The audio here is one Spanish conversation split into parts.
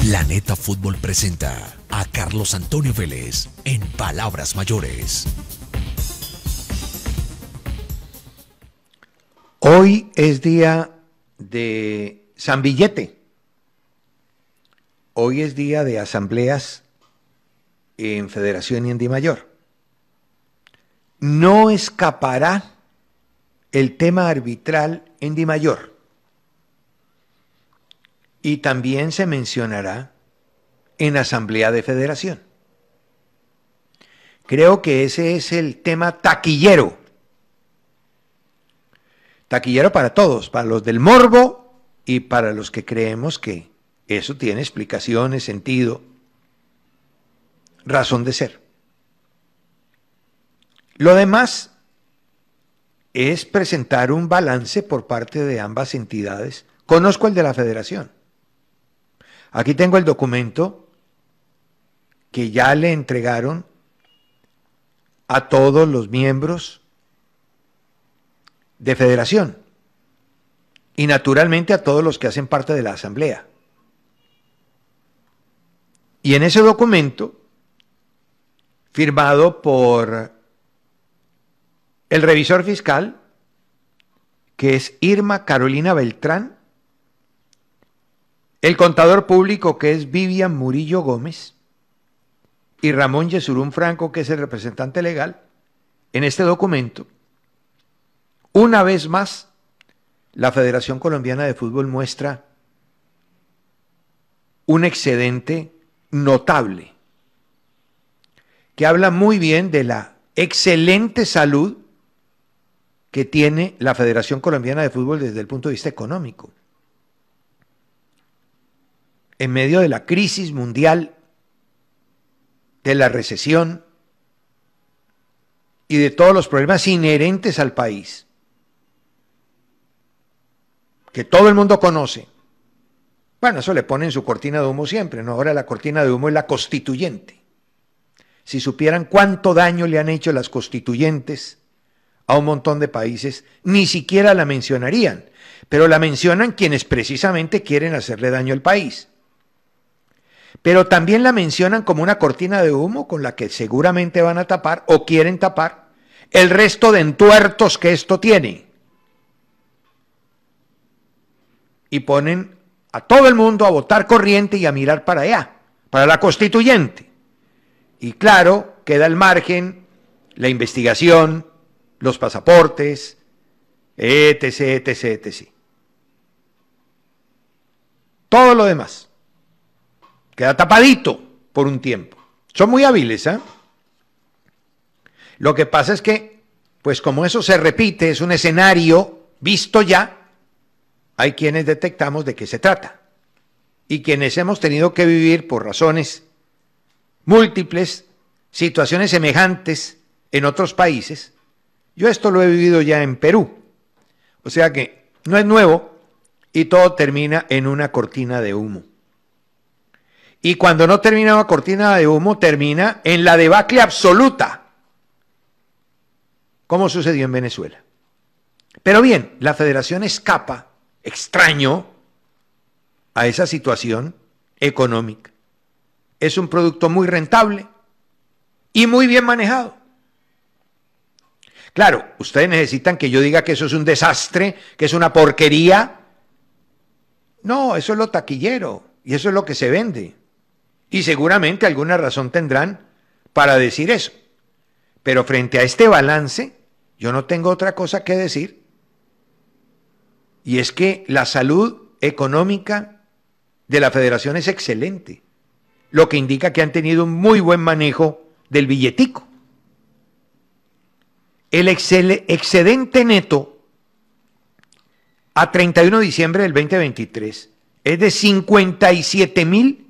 Planeta Fútbol presenta a Carlos Antonio Vélez en Palabras Mayores. Hoy es día de San Billete. Hoy es día de asambleas en Federación y en Mayor. No escapará el tema arbitral en Mayor y también se mencionará en Asamblea de Federación. Creo que ese es el tema taquillero. Taquillero para todos, para los del morbo y para los que creemos que eso tiene explicaciones, sentido, razón de ser. Lo demás es presentar un balance por parte de ambas entidades. Conozco el de la federación Aquí tengo el documento que ya le entregaron a todos los miembros de federación y naturalmente a todos los que hacen parte de la asamblea. Y en ese documento, firmado por el revisor fiscal, que es Irma Carolina Beltrán, el contador público que es Vivian Murillo Gómez y Ramón Yesurún Franco, que es el representante legal, en este documento, una vez más, la Federación Colombiana de Fútbol muestra un excedente notable, que habla muy bien de la excelente salud que tiene la Federación Colombiana de Fútbol desde el punto de vista económico en medio de la crisis mundial, de la recesión y de todos los problemas inherentes al país, que todo el mundo conoce. Bueno, eso le ponen su cortina de humo siempre, no ahora la cortina de humo es la constituyente. Si supieran cuánto daño le han hecho las constituyentes a un montón de países, ni siquiera la mencionarían, pero la mencionan quienes precisamente quieren hacerle daño al país pero también la mencionan como una cortina de humo con la que seguramente van a tapar o quieren tapar el resto de entuertos que esto tiene. Y ponen a todo el mundo a votar corriente y a mirar para allá, para la constituyente. Y claro, queda el margen la investigación, los pasaportes, etc, etc, etc. Todo lo demás. Queda tapadito por un tiempo. Son muy hábiles, ¿eh? Lo que pasa es que, pues como eso se repite, es un escenario visto ya, hay quienes detectamos de qué se trata. Y quienes hemos tenido que vivir por razones múltiples, situaciones semejantes en otros países, yo esto lo he vivido ya en Perú. O sea que no es nuevo y todo termina en una cortina de humo. Y cuando no terminaba cortina de humo, termina en la debacle absoluta. Como sucedió en Venezuela. Pero bien, la federación escapa, extraño, a esa situación económica. Es un producto muy rentable y muy bien manejado. Claro, ustedes necesitan que yo diga que eso es un desastre, que es una porquería. No, eso es lo taquillero y eso es lo que se vende. Y seguramente alguna razón tendrán para decir eso. Pero frente a este balance, yo no tengo otra cosa que decir. Y es que la salud económica de la federación es excelente, lo que indica que han tenido un muy buen manejo del billetico. El excedente neto a 31 de diciembre del 2023 es de 57 mil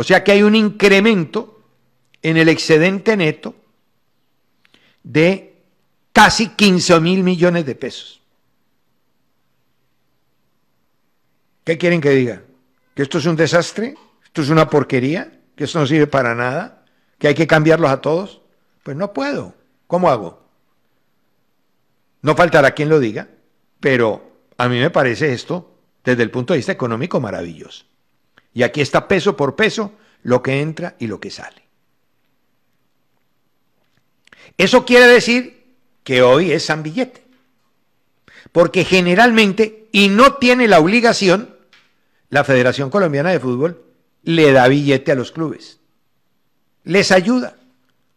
O sea que hay un incremento en el excedente neto de casi 15 mil millones de pesos. ¿Qué quieren que diga? ¿Que esto es un desastre? ¿Esto es una porquería? ¿Que esto no sirve para nada? ¿Que hay que cambiarlos a todos? Pues no puedo. ¿Cómo hago? No faltará quien lo diga, pero a mí me parece esto, desde el punto de vista económico, maravilloso. Y aquí está peso por peso lo que entra y lo que sale. Eso quiere decir que hoy es San Billete. Porque generalmente, y no tiene la obligación, la Federación Colombiana de Fútbol le da billete a los clubes. Les ayuda.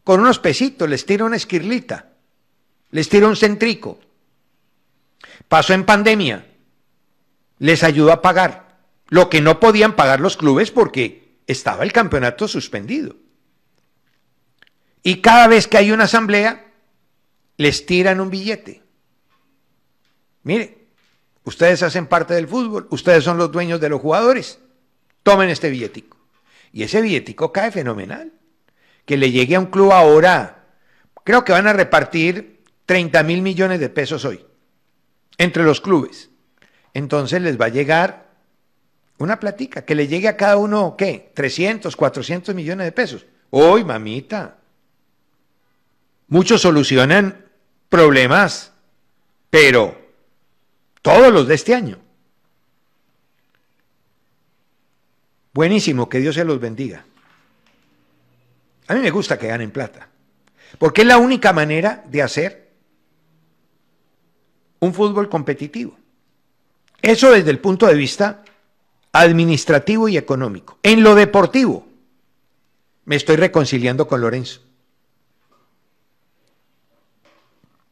Con unos pesitos, les tira una esquirlita, les tira un centrico. Pasó en pandemia, les ayuda a pagar lo que no podían pagar los clubes porque estaba el campeonato suspendido. Y cada vez que hay una asamblea, les tiran un billete. Mire, ustedes hacen parte del fútbol, ustedes son los dueños de los jugadores, tomen este billetico. Y ese billetico cae fenomenal. Que le llegue a un club ahora, creo que van a repartir 30 mil millones de pesos hoy, entre los clubes. Entonces les va a llegar una platica, que le llegue a cada uno, ¿qué? 300, 400 millones de pesos. Hoy, mamita. Muchos solucionan problemas, pero todos los de este año. Buenísimo, que Dios se los bendiga. A mí me gusta que ganen plata, porque es la única manera de hacer un fútbol competitivo. Eso desde el punto de vista administrativo y económico. En lo deportivo, me estoy reconciliando con Lorenzo.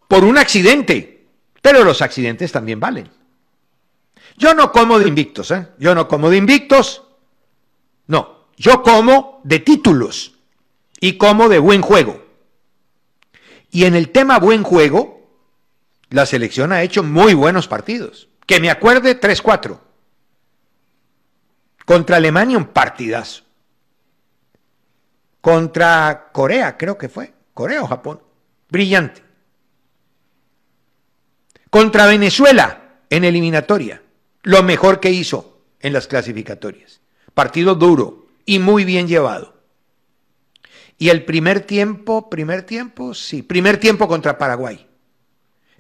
Por un accidente, pero los accidentes también valen. Yo no como de invictos, ¿eh? Yo no como de invictos. No, yo como de títulos y como de buen juego. Y en el tema buen juego, la selección ha hecho muy buenos partidos. Que me acuerde, 3-4. Contra Alemania un partidazo. Contra Corea, creo que fue. Corea o Japón. Brillante. Contra Venezuela en eliminatoria. Lo mejor que hizo en las clasificatorias. Partido duro y muy bien llevado. Y el primer tiempo, primer tiempo, sí, primer tiempo contra Paraguay.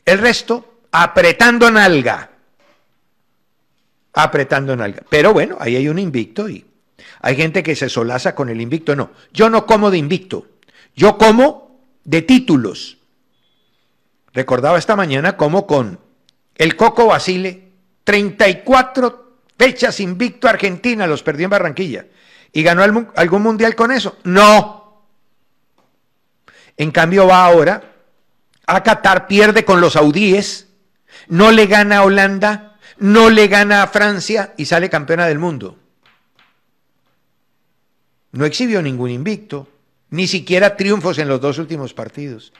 El resto, apretando nalga apretando en algo Pero bueno, ahí hay un invicto y hay gente que se solaza con el invicto. No, yo no como de invicto, yo como de títulos. Recordaba esta mañana como con el Coco Basile, 34 fechas invicto Argentina, los perdió en Barranquilla. ¿Y ganó algún mundial con eso? No. En cambio va ahora a Qatar, pierde con los saudíes, no le gana a Holanda, no le gana a Francia y sale campeona del mundo. No exhibió ningún invicto, ni siquiera triunfos en los dos últimos partidos.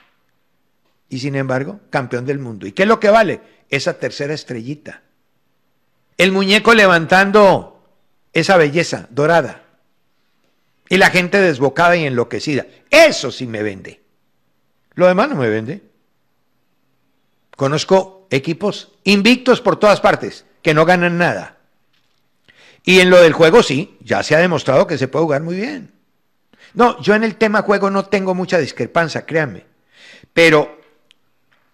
Y sin embargo, campeón del mundo. ¿Y qué es lo que vale? Esa tercera estrellita. El muñeco levantando esa belleza dorada. Y la gente desbocada y enloquecida. Eso sí me vende. Lo demás no me vende. Conozco equipos invictos por todas partes, que no ganan nada. Y en lo del juego sí, ya se ha demostrado que se puede jugar muy bien. No, yo en el tema juego no tengo mucha discrepancia, créanme. Pero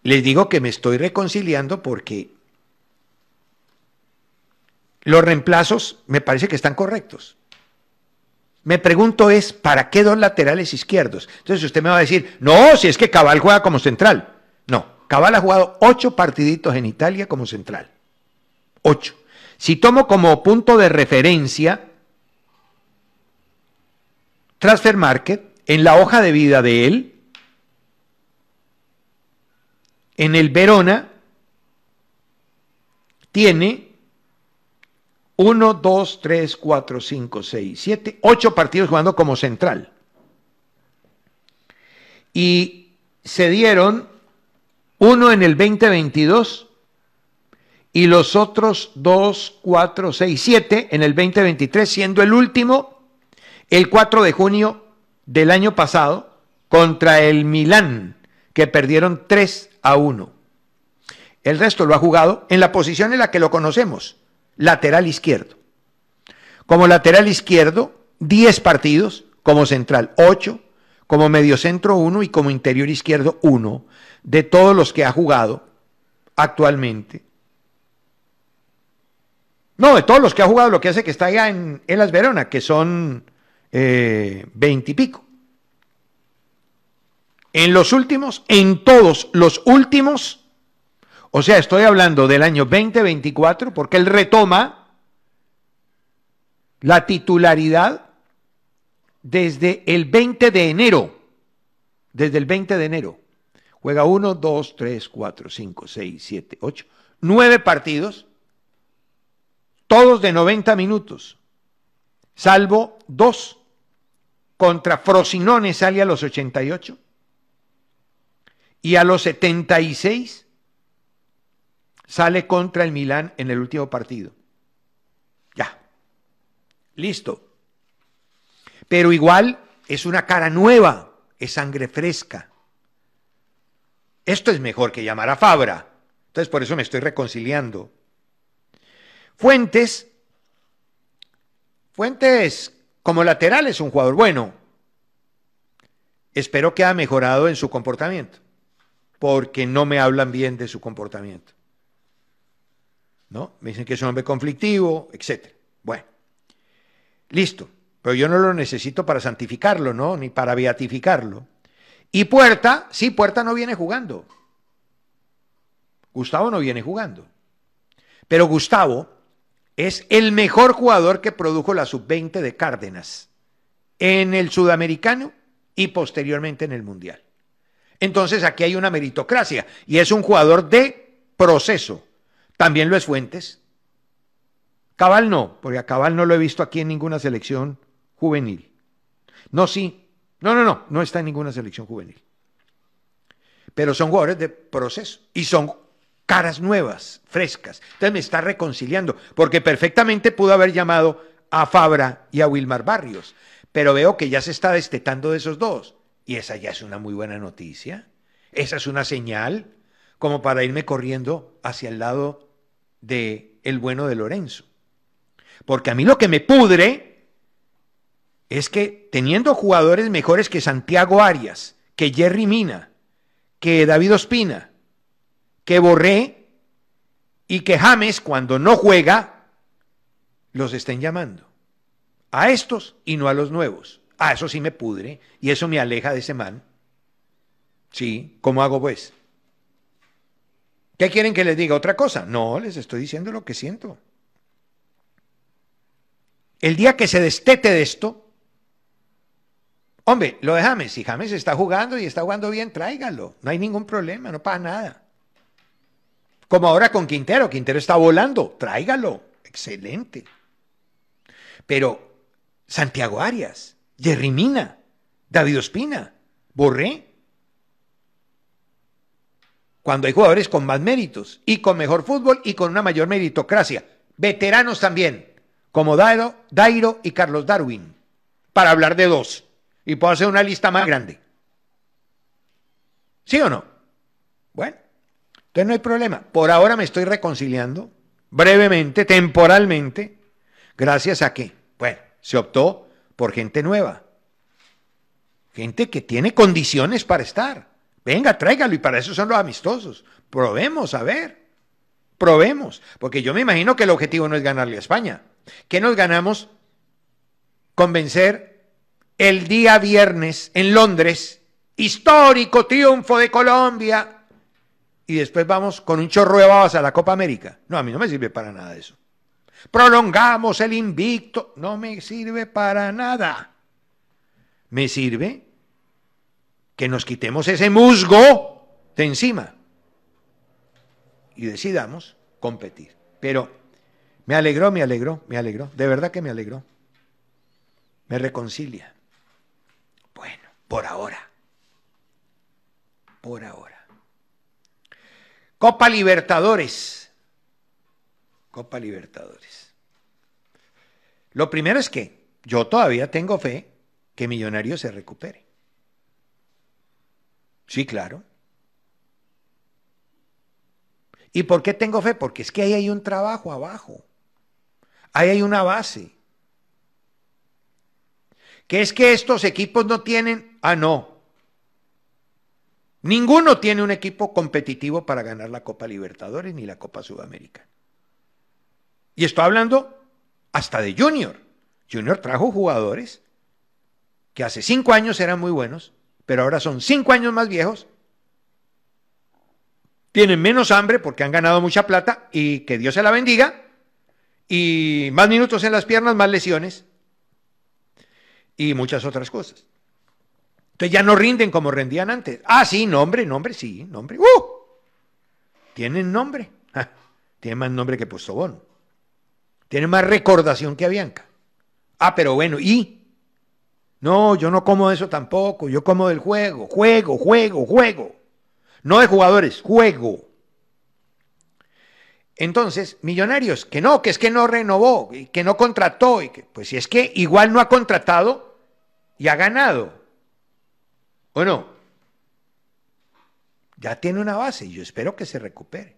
les digo que me estoy reconciliando porque los reemplazos me parece que están correctos. Me pregunto es, ¿para qué dos laterales izquierdos? Entonces usted me va a decir, no, si es que Cabal juega como central. No, Cabal ha jugado ocho partiditos en Italia como central. Ocho. Si tomo como punto de referencia Transfer Market, en la hoja de vida de él, en el Verona, tiene uno, dos, tres, cuatro, cinco, seis, siete, ocho partidos jugando como central. Y se dieron uno en el 2022 y los otros dos, cuatro, seis, siete en el 2023, siendo el último el 4 de junio del año pasado contra el Milán, que perdieron 3 a 1. El resto lo ha jugado en la posición en la que lo conocemos, lateral izquierdo. Como lateral izquierdo, 10 partidos, como central 8, como mediocentro 1 y como interior izquierdo 1 de todos los que ha jugado actualmente. No, de todos los que ha jugado, lo que hace que está allá en, en Las Verona, que son eh, veintipico. pico en los últimos, en todos los últimos, o sea, estoy hablando del año 2024, porque él retoma la titularidad desde el 20 de enero, desde el 20 de enero. Juega 1, 2, 3, 4, 5, 6, 7, 8, 9 partidos, todos de 90 minutos, salvo dos. Contra Frosinone sale a los 88 y a los 76 sale contra el Milán en el último partido. Ya, listo. Pero igual es una cara nueva, es sangre fresca. Esto es mejor que llamar a Fabra. Entonces por eso me estoy reconciliando. Fuentes. Fuentes como lateral es un jugador bueno. Espero que ha mejorado en su comportamiento, porque no me hablan bien de su comportamiento. ¿No? Me dicen que es un hombre conflictivo, etc. Bueno, listo. Pero yo no lo necesito para santificarlo, ¿no? Ni para beatificarlo. Y Puerta, sí, Puerta no viene jugando. Gustavo no viene jugando. Pero Gustavo es el mejor jugador que produjo la sub-20 de Cárdenas en el sudamericano y posteriormente en el mundial. Entonces aquí hay una meritocracia y es un jugador de proceso. También lo es Fuentes. Cabal no, porque a Cabal no lo he visto aquí en ninguna selección juvenil. No, sí, no, no, no, no está en ninguna selección juvenil. Pero son jugadores de proceso y son caras nuevas, frescas. Entonces me está reconciliando, porque perfectamente pudo haber llamado a Fabra y a Wilmar Barrios, pero veo que ya se está destetando de esos dos. Y esa ya es una muy buena noticia. Esa es una señal como para irme corriendo hacia el lado de el bueno de Lorenzo. Porque a mí lo que me pudre es que teniendo jugadores mejores que Santiago Arias, que Jerry Mina, que David Ospina, que Borré y que James cuando no juega, los estén llamando. A estos y no a los nuevos. Ah, eso sí me pudre y eso me aleja de ese man. Sí, ¿cómo hago pues? ¿Qué quieren que les diga? ¿Otra cosa? No, les estoy diciendo lo que siento. El día que se destete de esto, Hombre, lo de James, si James está jugando y está jugando bien, tráigalo. No hay ningún problema, no pasa nada. Como ahora con Quintero, Quintero está volando, tráigalo. Excelente. Pero Santiago Arias, Jerry Mina, David Ospina, Borré. Cuando hay jugadores con más méritos y con mejor fútbol y con una mayor meritocracia. Veteranos también, como Dairo, Dairo y Carlos Darwin, para hablar de dos y puedo hacer una lista más ah. grande. ¿Sí o no? Bueno, entonces no hay problema. Por ahora me estoy reconciliando brevemente, temporalmente, gracias a qué. bueno, se optó por gente nueva. Gente que tiene condiciones para estar. Venga, tráigalo y para eso son los amistosos. Probemos, a ver. Probemos. Porque yo me imagino que el objetivo no es ganarle a España. ¿Qué nos ganamos? Convencer el día viernes en Londres, histórico triunfo de Colombia, y después vamos con un chorro de babas a la Copa América. No, a mí no me sirve para nada eso. Prolongamos el invicto, no me sirve para nada. Me sirve que nos quitemos ese musgo de encima y decidamos competir. Pero me alegró, me alegró, me alegró, de verdad que me alegró. Me reconcilia. Por ahora. Por ahora. Copa Libertadores. Copa Libertadores. Lo primero es que yo todavía tengo fe que Millonario se recupere. Sí, claro. ¿Y por qué tengo fe? Porque es que ahí hay un trabajo abajo. Ahí hay una base que es que estos equipos no tienen, ah, no, ninguno tiene un equipo competitivo para ganar la Copa Libertadores ni la Copa Sudamericana. Y estoy hablando hasta de Junior. Junior trajo jugadores que hace cinco años eran muy buenos, pero ahora son cinco años más viejos, tienen menos hambre porque han ganado mucha plata y que Dios se la bendiga, y más minutos en las piernas, más lesiones y muchas otras cosas. Entonces ya no rinden como rendían antes. Ah, sí, nombre, nombre, sí, nombre. ¡Uh! Tienen nombre. tiene tienen más nombre que Postobón. Tienen más recordación que Avianca. Ah, pero bueno, ¿y? No, yo no como eso tampoco. Yo como del juego. Juego, juego, juego. No de jugadores, juego. Entonces, Millonarios, que no, que es que no renovó, que no contrató, y que, pues si es que igual no ha contratado y ha ganado. ¿O no? Ya tiene una base y yo espero que se recupere.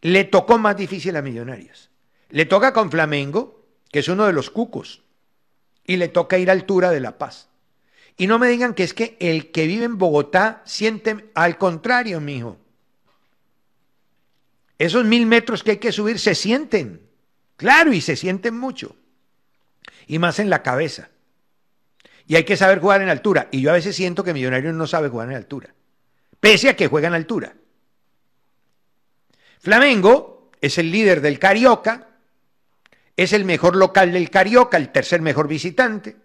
Le tocó más difícil a Millonarios. Le toca con Flamengo, que es uno de los cucos, y le toca ir a altura de La Paz. Y no me digan que es que el que vive en Bogotá siente al contrario, mijo esos mil metros que hay que subir se sienten, claro, y se sienten mucho, y más en la cabeza. Y hay que saber jugar en altura, y yo a veces siento que Millonarios no sabe jugar en altura, pese a que juega en altura. Flamengo es el líder del Carioca, es el mejor local del Carioca, el tercer mejor visitante.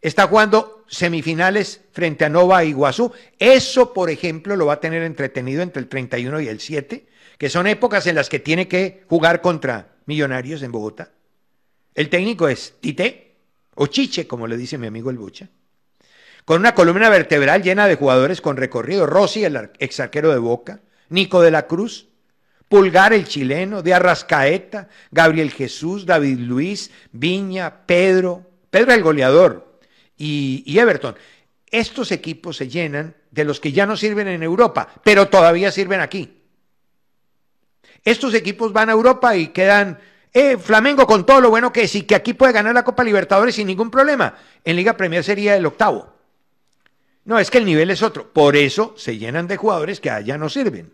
Está jugando semifinales frente a Nova Iguazú. Eso, por ejemplo, lo va a tener entretenido entre el 31 y el 7 que son épocas en las que tiene que jugar contra Millonarios en Bogotá. El técnico es Tite, o Chiche, como le dice mi amigo el Bucha, con una columna vertebral llena de jugadores con recorrido. Rossi, el ex arquero de Boca, Nico de la Cruz, Pulgar el chileno, de Arrascaeta, Gabriel Jesús, David Luis, Viña, Pedro, Pedro el goleador y, y Everton. Estos equipos se llenan de los que ya no sirven en Europa, pero todavía sirven aquí. Estos equipos van a Europa y quedan eh, Flamengo con todo lo bueno que es y que aquí puede ganar la Copa Libertadores sin ningún problema. En Liga Premier sería el octavo. No, es que el nivel es otro. Por eso se llenan de jugadores que allá no sirven.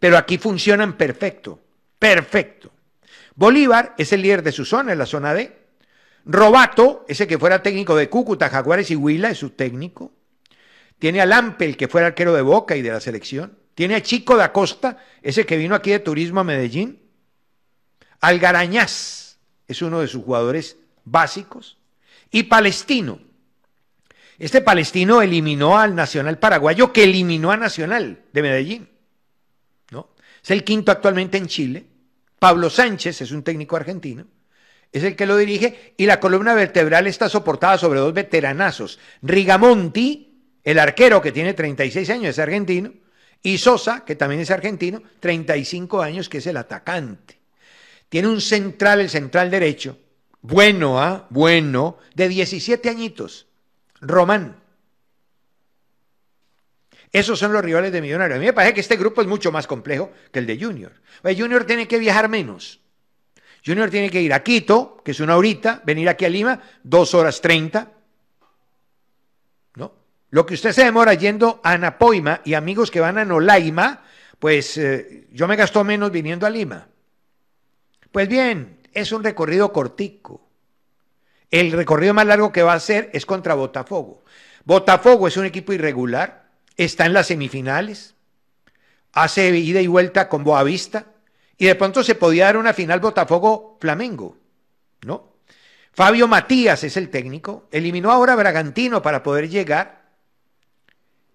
Pero aquí funcionan perfecto. Perfecto. Bolívar es el líder de su zona, en la zona D. Robato, ese que fuera técnico de Cúcuta, Jaguares y Huila, es su técnico. Tiene a Lampel, que fuera arquero de Boca y de la selección. Tiene a Chico de Acosta, ese que vino aquí de turismo a Medellín. Algarañaz es uno de sus jugadores básicos. Y Palestino. Este palestino eliminó al Nacional paraguayo que eliminó a Nacional de Medellín. ¿no? Es el quinto actualmente en Chile. Pablo Sánchez es un técnico argentino. Es el que lo dirige y la columna vertebral está soportada sobre dos veteranazos. Rigamonti, el arquero que tiene 36 años, es argentino, y Sosa, que también es argentino, 35 años, que es el atacante. Tiene un central, el central derecho, bueno, ¿ah? Bueno, de 17 añitos, Román. Esos son los rivales de Millonarios. A mí me parece que este grupo es mucho más complejo que el de Junior. Junior tiene que viajar menos. Junior tiene que ir a Quito, que es una horita, venir aquí a Lima, dos horas treinta, lo que usted se demora yendo a Anapoima y amigos que van a Nolaima, pues eh, yo me gasto menos viniendo a Lima. Pues bien, es un recorrido cortico. El recorrido más largo que va a hacer es contra Botafogo. Botafogo es un equipo irregular, está en las semifinales, hace ida y vuelta con Boavista y de pronto se podía dar una final Botafogo-Flamengo, ¿no? Fabio Matías es el técnico, eliminó ahora Bragantino para poder llegar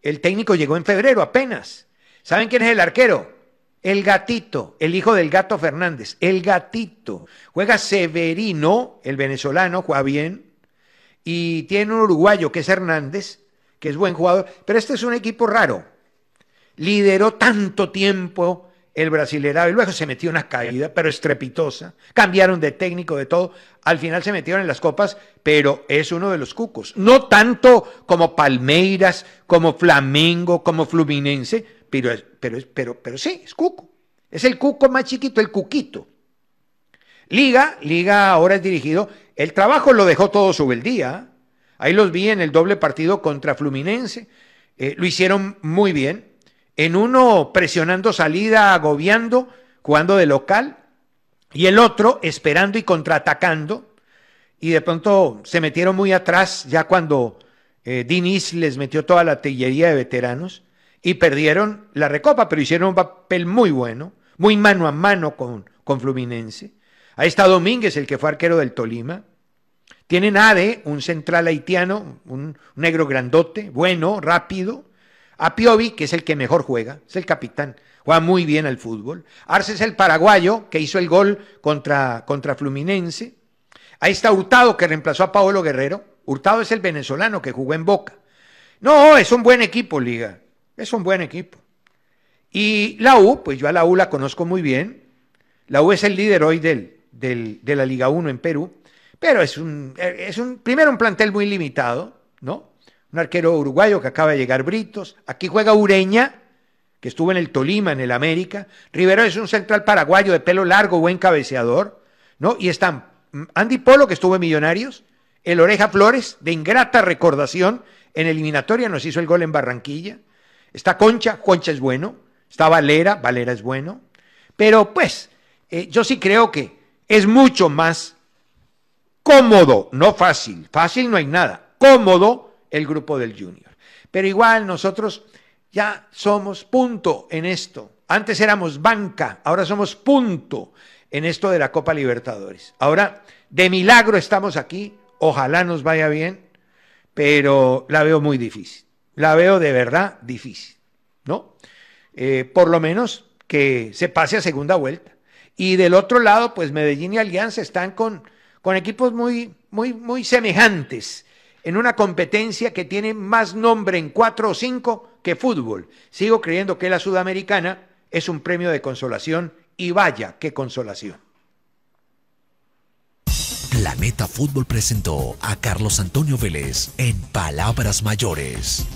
el técnico llegó en febrero apenas. ¿Saben quién es el arquero? El gatito, el hijo del gato Fernández, el gatito. Juega Severino, el venezolano, juega bien. Y tiene un uruguayo que es Hernández, que es buen jugador. Pero este es un equipo raro. Lideró tanto tiempo el brasilerado y luego se metió una caída, pero estrepitosa. Cambiaron de técnico, de todo. Al final se metieron en las copas, pero es uno de los cucos. No tanto como Palmeiras, como Flamengo, como Fluminense, pero, pero, pero, pero sí, es cuco. Es el cuco más chiquito, el cuquito. Liga, Liga ahora es dirigido. El trabajo lo dejó todo su el día. ¿eh? Ahí los vi en el doble partido contra Fluminense. Eh, lo hicieron muy bien en uno presionando salida, agobiando, jugando de local, y el otro esperando y contraatacando. Y de pronto se metieron muy atrás ya cuando eh, Diniz les metió toda la artillería de veteranos y perdieron la recopa, pero hicieron un papel muy bueno, muy mano a mano con, con Fluminense. Ahí está Domínguez, el que fue arquero del Tolima. Tienen Ade, un central haitiano, un negro grandote, bueno, rápido. A Piovi, que es el que mejor juega, es el capitán, juega muy bien al fútbol. Arce es el paraguayo que hizo el gol contra, contra Fluminense. Ahí está Hurtado, que reemplazó a Paolo Guerrero. Hurtado es el venezolano que jugó en Boca. No, es un buen equipo, Liga. Es un buen equipo. Y la U, pues yo a la U la conozco muy bien. La U es el líder hoy del, del, de la Liga 1 en Perú, pero es un, eh, es un, primero un plantel muy limitado, ¿no? un arquero uruguayo que acaba de llegar Britos. Aquí juega Ureña, que estuvo en el Tolima, en el América. Rivero es un central paraguayo de pelo largo, buen cabeceador, ¿no? Y están mm, Andy Polo, que estuvo en Millonarios, el Oreja Flores, de ingrata recordación, en eliminatoria nos hizo el gol en Barranquilla. Está Concha, Concha es bueno. Está Valera, Valera es bueno. Pero pues, eh, yo sí creo que es mucho más cómodo, no fácil, fácil no hay nada, cómodo el grupo del Junior. Pero igual nosotros ya somos punto en esto. Antes éramos banca, ahora somos punto en esto de la Copa Libertadores. Ahora, de milagro estamos aquí, ojalá nos vaya bien, pero la veo muy difícil. La veo de verdad difícil, ¿no? Eh, por lo menos que se pase a segunda vuelta. Y del otro lado, pues Medellín y Alianza están con, con equipos muy, muy, muy semejantes en una competencia que tiene más nombre en cuatro o cinco que fútbol. Sigo creyendo que la sudamericana es un premio de consolación y vaya, qué consolación. La meta Fútbol presentó a Carlos Antonio Vélez en Palabras Mayores.